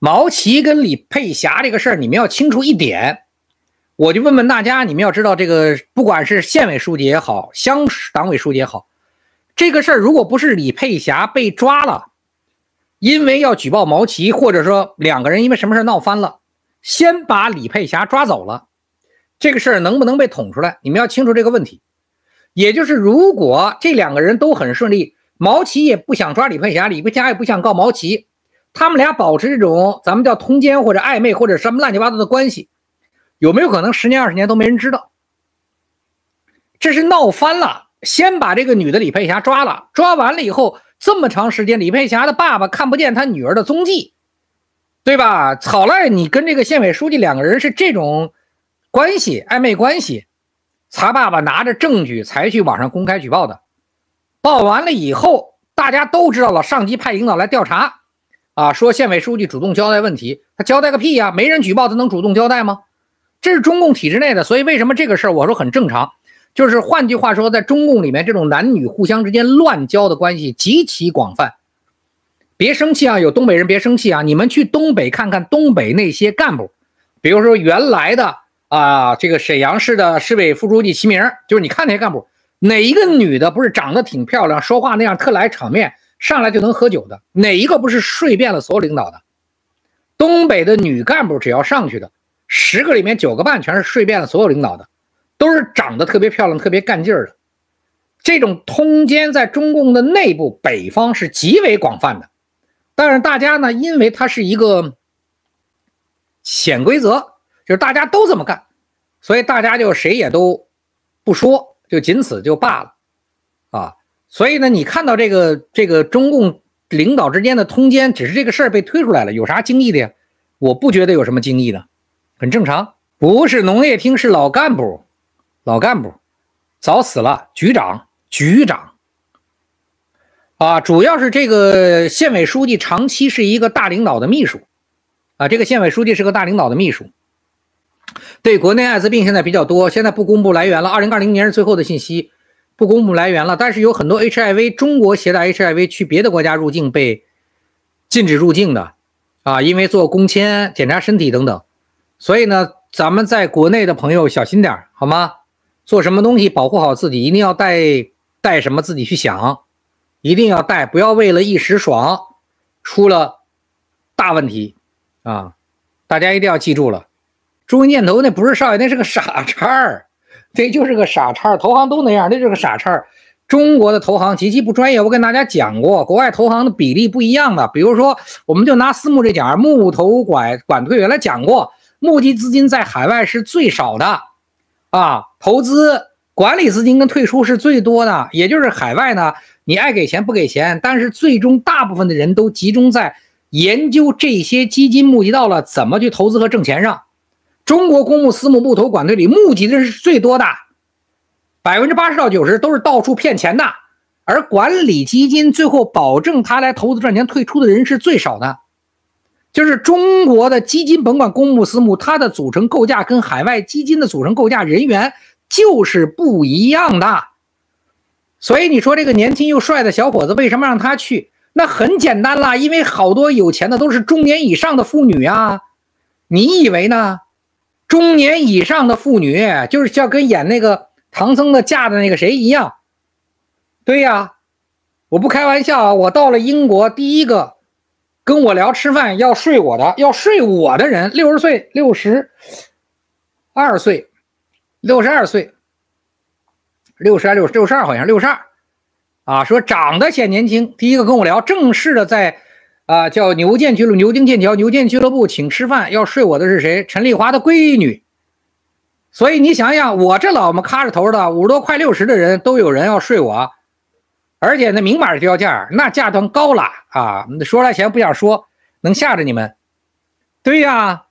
毛奇跟李佩霞这个事儿，你们要清楚一点。我就问问大家，你们要知道这个，不管是县委书记也好，乡党委书记也好，这个事儿如果不是李佩霞被抓了，因为要举报毛奇，或者说两个人因为什么事闹翻了，先把李佩霞抓走了，这个事儿能不能被捅出来？你们要清楚这个问题。也就是，如果这两个人都很顺利，毛奇也不想抓李佩霞，李佩霞也不想告毛奇。他们俩保持这种咱们叫通奸或者暧昧或者什么乱七八糟的关系，有没有可能十年二十年都没人知道？这是闹翻了，先把这个女的李佩霞抓了，抓完了以后这么长时间，李佩霞的爸爸看不见他女儿的踪迹，对吧？好赖你跟这个县委书记两个人是这种关系，暧昧关系，查爸爸拿着证据才去网上公开举报的，报完了以后大家都知道了，上级派领导来调查。啊，说县委书记主动交代问题，他交代个屁呀！没人举报他能主动交代吗？这是中共体制内的，所以为什么这个事儿我说很正常？就是换句话说，在中共里面，这种男女互相之间乱交的关系极其广泛。别生气啊，有东北人别生气啊！你们去东北看看，东北那些干部，比如说原来的啊，这个沈阳市的市委副书记齐明，就是你看那些干部，哪一个女的不是长得挺漂亮，说话那样特来场面？上来就能喝酒的，哪一个不是睡遍了所有领导的？东北的女干部只要上去的，十个里面九个半全是睡遍了所有领导的，都是长得特别漂亮、特别干劲儿的。这种通奸在中共的内部，北方是极为广泛的。但是大家呢，因为它是一个潜规则，就是大家都这么干，所以大家就谁也都不说，就仅此就罢了，啊。所以呢，你看到这个这个中共领导之间的通奸，只是这个事儿被推出来了，有啥惊异的呀？我不觉得有什么惊异的，很正常。不是农业厅是老干部，老干部早死了。局长局长啊，主要是这个县委书记长期是一个大领导的秘书啊，这个县委书记是个大领导的秘书。对，国内艾滋病现在比较多，现在不公布来源了。二零二零年是最后的信息。不公布来源了，但是有很多 HIV，中国携带 HIV 去别的国家入境被禁止入境的，啊，因为做公签、检查身体等等，所以呢，咱们在国内的朋友小心点好吗？做什么东西保护好自己，一定要带带什么自己去想，一定要带，不要为了一时爽出了大问题，啊，大家一定要记住了。中医箭头那不是少爷，那是个傻叉儿。这就是个傻叉，投行都那样。那就是个傻叉，中国的投行极其不专业。我跟大家讲过，国外投行的比例不一样的。比如说，我们就拿私募这点儿，投管管退，原来讲过，募集资金在海外是最少的，啊，投资管理资金跟退出是最多的。也就是海外呢，你爱给钱不给钱，但是最终大部分的人都集中在研究这些基金募集到了怎么去投资和挣钱上。中国公募、私募、募投、管队里募集的人是最多的，百分之八十到九十都是到处骗钱的，而管理基金最后保证他来投资赚钱退出的人是最少的。就是中国的基金，甭管公募、私募，它的组成构架跟海外基金的组成构架、人员就是不一样的。所以你说这个年轻又帅的小伙子为什么让他去？那很简单啦，因为好多有钱的都是中年以上的妇女啊。你以为呢？中年以上的妇女，就是像跟演那个唐僧的嫁的那个谁一样，对呀，我不开玩笑，啊！我到了英国，第一个跟我聊吃饭要睡我的要睡我的人，六十岁，六十二岁，六十二岁，六十二六六十二好像六十二，啊，说长得显年轻，第一个跟我聊，正式的在。啊，叫牛剑俱乐部、牛津剑桥、牛剑俱乐部请吃饭，要睡我的是谁？陈丽华的闺女。所以你想想，我这老么卡着头的五十多快六十的人都有人要睡我，而且那明码标价，那价段高了啊！说来钱不想说，能吓着你们？对呀，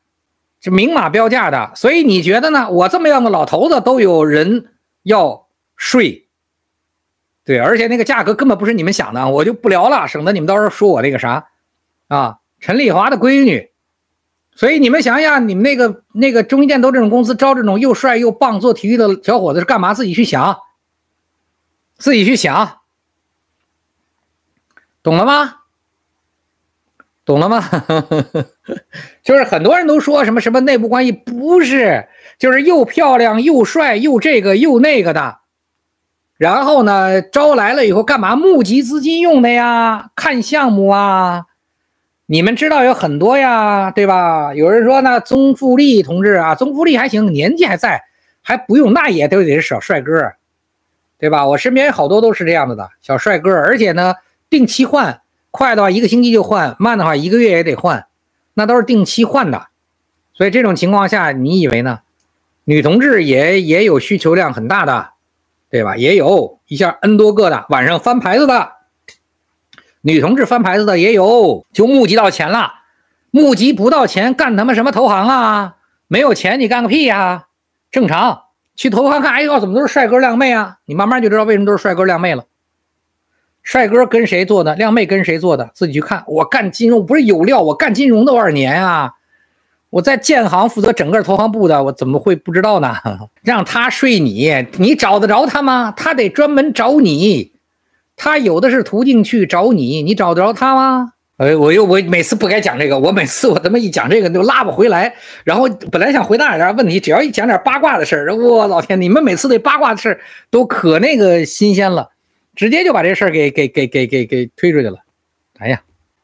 这明码标价的。所以你觉得呢？我这么样的老头子都有人要睡，对，而且那个价格根本不是你们想的，我就不聊了，省得你们到时候说我那个啥。啊，陈丽华的闺女，所以你们想想，你们那个那个中医建都这种公司招这种又帅又棒做体育的小伙子是干嘛？自己去想，自己去想，懂了吗？懂了吗？就是很多人都说什么什么内部关系，不是，就是又漂亮又帅又这个又那个的，然后呢，招来了以后干嘛？募集资金用的呀，看项目啊。你们知道有很多呀，对吧？有人说那宗富利同志啊，宗富利还行，年纪还在，还不用，那也都得是小帅哥，对吧？我身边好多都是这样子的小帅哥，而且呢，定期换，快的话一个星期就换，慢的话一个月也得换，那都是定期换的。所以这种情况下，你以为呢？女同志也也有需求量很大的，对吧？也有一下 n 多个的晚上翻牌子的。女同志翻牌子的也有，就募集到钱了，募集不到钱，干他妈什么投行啊？没有钱你干个屁呀！正常去投行看，哎呦，怎么都是帅哥靓妹啊？你慢慢就知道为什么都是帅哥靓妹了。帅哥跟谁做的？靓妹跟谁做的？自己去看。我干金融不是有料，我干金融多少年啊？我在建行负责整个投行部的，我怎么会不知道呢？让他睡你，你找得着他吗？他得专门找你。他有的是途径去找你，你找得着他吗？哎，我又我每次不该讲这个，我每次我他妈一讲这个就拉不回来。然后本来想回答点问题，只要一讲点八卦的事儿，我老天，你们每次对八卦的事儿都可那个新鲜了，直接就把这事儿给给给给给给推出去了。哎呀，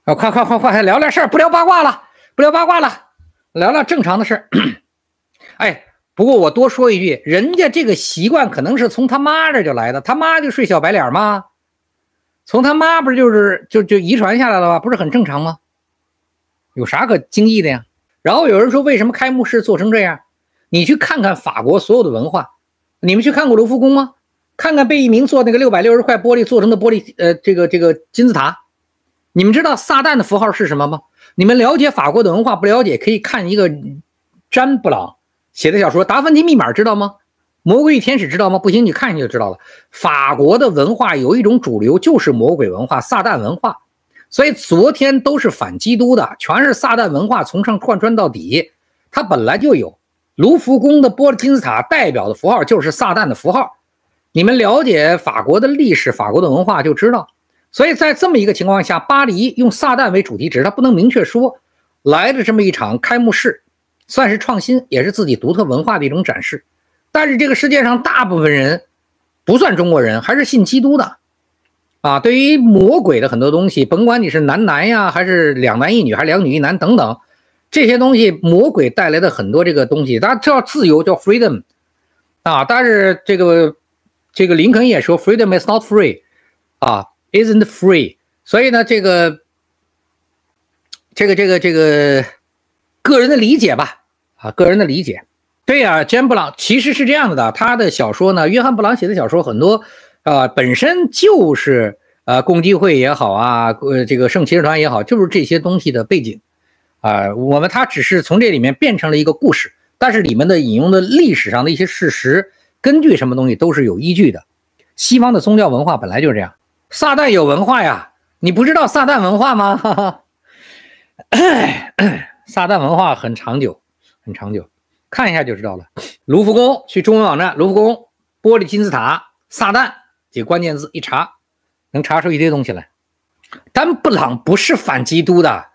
啊快快快快，聊点事儿，不聊八卦了，不聊八卦了，聊聊正常的事儿。哎，不过我多说一句，人家这个习惯可能是从他妈这就来的，他妈就睡小白脸吗？从他妈不是就是就就遗传下来了吧，不是很正常吗？有啥可惊异的呀？然后有人说为什么开幕式做成这样？你去看看法国所有的文化，你们去看过卢浮宫吗？看看贝聿铭做那个六百六十块玻璃做成的玻璃呃这个这个金字塔，你们知道撒旦的符号是什么吗？你们了解法国的文化不了解可以看一个，詹布朗写的小说《达芬奇密码》，知道吗？魔鬼与天使知道吗？不行，你看你就知道了。法国的文化有一种主流，就是魔鬼文化、撒旦文化，所以昨天都是反基督的，全是撒旦文化，从上贯穿到底。它本来就有，卢浮宫的玻璃金字塔代表的符号就是撒旦的符号。你们了解法国的历史、法国的文化就知道。所以在这么一个情况下，巴黎用撒旦为主题，只是他不能明确说来的这么一场开幕式，算是创新，也是自己独特文化的一种展示。但是这个世界上大部分人，不算中国人，还是信基督的，啊，对于魔鬼的很多东西，甭管你是男男呀，还是两男一女，还是两女一男等等，这些东西魔鬼带来的很多这个东西，大知叫自由，叫 freedom，啊，但是这个这个林肯也说 freedom is not free，啊，isn't free，所以呢，这个这个这个这个个人的理解吧，啊，个人的理解。对呀，约翰·布朗其实是这样子的。他的小说呢，约翰·布朗写的小说很多，呃，本身就是呃，共济会也好啊，呃，这个圣骑士团也好，就是这些东西的背景啊。我们他只是从这里面变成了一个故事，但是里面的引用的历史上的一些事实，根据什么东西都是有依据的。西方的宗教文化本来就是这样，撒旦有文化呀，你不知道撒旦文化吗？哈哈，撒旦文化很长久，很长久。看一下就知道了。卢浮宫去中文网站，卢浮宫、玻璃金字塔、撒旦几个关键字一查，能查出一堆东西来。丹布朗不是反基督的，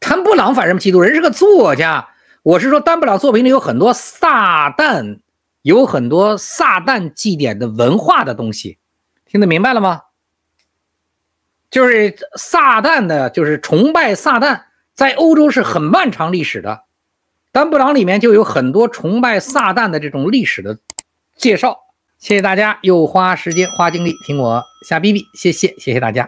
丹布朗反什么基督？人是个作家。我是说，丹布朗作品里有很多撒旦，有很多撒旦祭典的文化的东西。听得明白了吗？就是撒旦的，就是崇拜撒旦，在欧洲是很漫长历史的。《丹布朗》里面就有很多崇拜撒旦的这种历史的介绍，谢谢大家又花时间花精力听我瞎逼逼，谢谢谢谢大家。